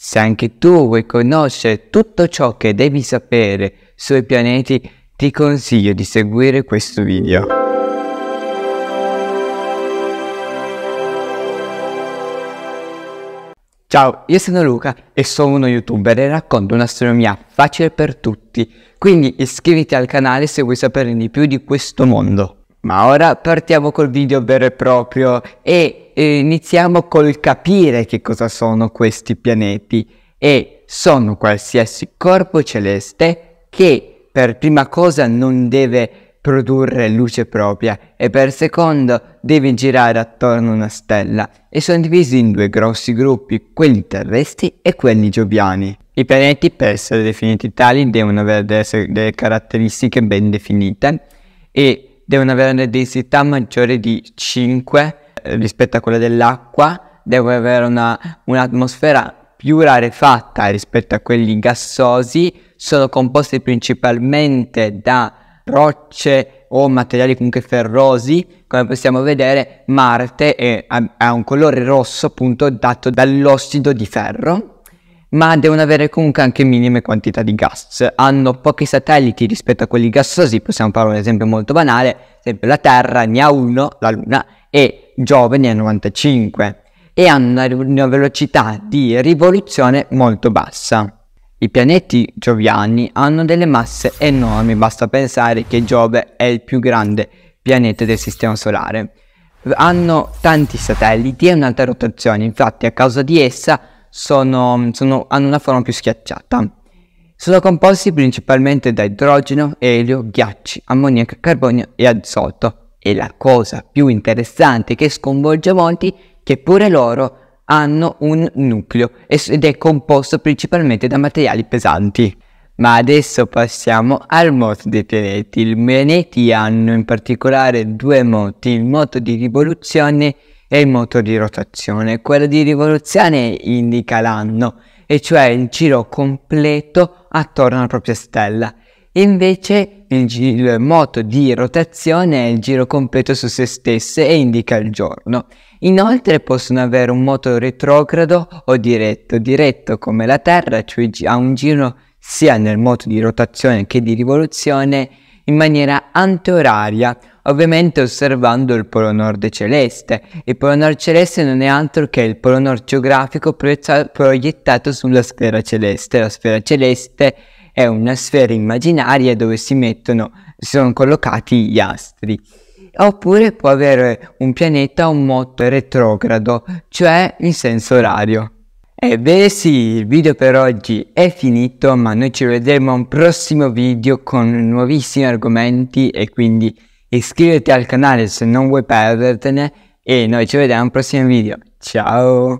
Se anche tu vuoi conoscere tutto ciò che devi sapere sui pianeti, ti consiglio di seguire questo video. Ciao, io sono Luca e sono uno youtuber e racconto un'astronomia facile per tutti, quindi iscriviti al canale se vuoi sapere di più di questo mondo. Ma ora partiamo col video vero e proprio e iniziamo col capire che cosa sono questi pianeti e sono qualsiasi corpo celeste che per prima cosa non deve produrre luce propria e per secondo deve girare attorno a una stella e sono divisi in due grossi gruppi, quelli terrestri e quelli gioviani. I pianeti per essere definiti tali devono avere delle caratteristiche ben definite e devono avere una densità maggiore di 5 eh, rispetto a quella dell'acqua deve avere una, un'atmosfera più rarefatta rispetto a quelli gassosi, sono composti principalmente da rocce o materiali comunque ferrosi, come possiamo vedere Marte è, ha un colore rosso appunto dato dall'ossido di ferro, ma devono avere comunque anche minime quantità di gas. Hanno pochi satelliti rispetto a quelli gassosi, possiamo fare un esempio molto banale, esempio la Terra ne ha uno, la Luna, e giovani a 95 e hanno una velocità di rivoluzione molto bassa. I pianeti gioviani hanno delle masse enormi, basta pensare che Giove è il più grande pianeta del Sistema Solare. Hanno tanti satelliti e un'alta rotazione, infatti a causa di essa sono, sono, hanno una forma più schiacciata. Sono composti principalmente da idrogeno, elio, ghiacci, ammoniaca, carbonio e azoto e la cosa più interessante che sconvolge molti, è che pure loro hanno un nucleo ed è composto principalmente da materiali pesanti. Ma adesso passiamo al moto dei pianeti. I pianeti hanno in particolare due moti, il moto di rivoluzione e il moto di rotazione. Quello di rivoluzione indica l'anno, e cioè il giro completo attorno alla propria stella. Invece il, il moto di rotazione è il giro completo su se stesse e indica il giorno. Inoltre possono avere un moto retrogrado o diretto, diretto come la Terra, cioè ha un giro sia nel moto di rotazione che di rivoluzione in maniera antioraria, ovviamente osservando il polo nord celeste. Il polo nord celeste non è altro che il polo nord geografico proiettato sulla sfera celeste. La sfera celeste è una sfera immaginaria dove si mettono, sono collocati gli astri. Oppure può avere un pianeta un moto retrogrado, cioè in senso orario. Ebbene sì, il video per oggi è finito, ma noi ci vedremo a un prossimo video con nuovissimi argomenti e quindi iscriviti al canale se non vuoi perdertene e noi ci vediamo al prossimo video. Ciao!